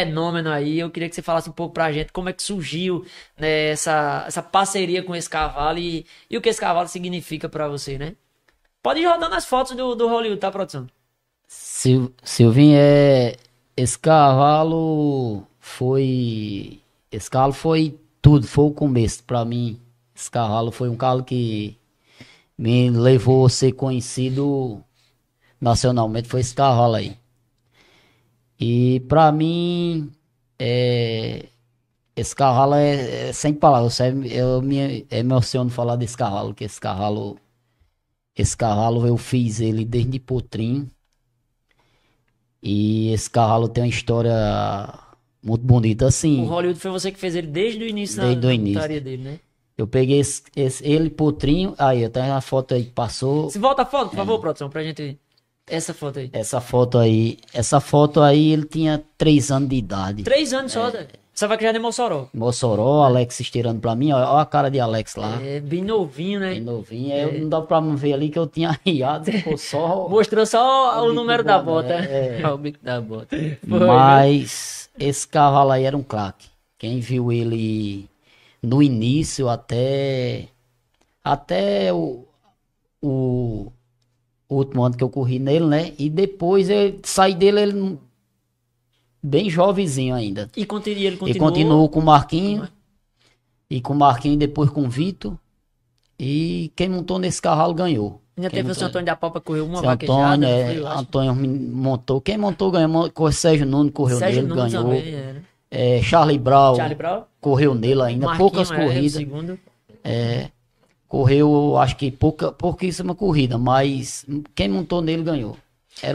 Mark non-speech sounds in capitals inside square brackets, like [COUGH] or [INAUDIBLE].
fenômeno aí. Eu queria que você falasse um pouco pra gente como é que surgiu né, essa, essa parceria com esse cavalo e, e o que esse cavalo significa para você, né? Pode ir rodando as fotos do, do Hollywood, tá, produção? Sil, Silvinho, é, esse cavalo foi. Esse cavalo foi tudo, foi o começo para mim. Esse cavalo foi um cavalo que me levou a ser conhecido nacionalmente. Foi esse cavalo aí. E para mim, é, esse cavalo é, é sem palavras. Eu, eu me emociono falar desse cavalo, que esse cavalo, esse cavalo eu fiz ele desde potrinho. E esse cavalo tem uma história muito bonita, assim. O Hollywood foi você que fez ele desde o início desde na, início. dele, né? Eu peguei esse, esse, ele potrinho. Aí, até a foto aí que passou. Se volta a foto, por é. favor, produção, pra gente. Essa foto aí. Essa foto aí. Essa foto aí, ele tinha 3 anos de idade. 3 anos é. só, é. Você vai criar de Mossoró. Mossoró, Alex estirando pra mim, ó, ó, a cara de Alex lá. É, bem novinho, né? Bem novinho. É. Eu, é. não dá pra ver ali que eu tinha [LAUGHS] riado, ficou só. [LAUGHS] Mostrou só o, o número da bota. Né? É. [LAUGHS] o bico da bota. Foi, né? Mas né? esse cavalo aí era um craque. Quem viu ele no início até. Até o. o último ano que eu corri nele, né? E depois eu saí dele, ele bem jovenzinho ainda. E, continu, ele continuou... e continuou né? com o Marquinho. E com o Marquinho, depois com o Vitor. E quem montou nesse carro ganhou. Ainda teve montou... o Santo Antônio da Papa, correu uma né? Antônio, vaquejada. É, Antônio montou. Quem montou ganhou. O Sérgio Nuno correu Sérgio nele, Nunes ganhou. Também, é, né? é, Charlie Brown, Charlie Brown correu nele ainda. Marquinho, poucas é, corridas. É, Correu, acho que pouca, pouquíssima corrida, mas quem montou nele ganhou. Era um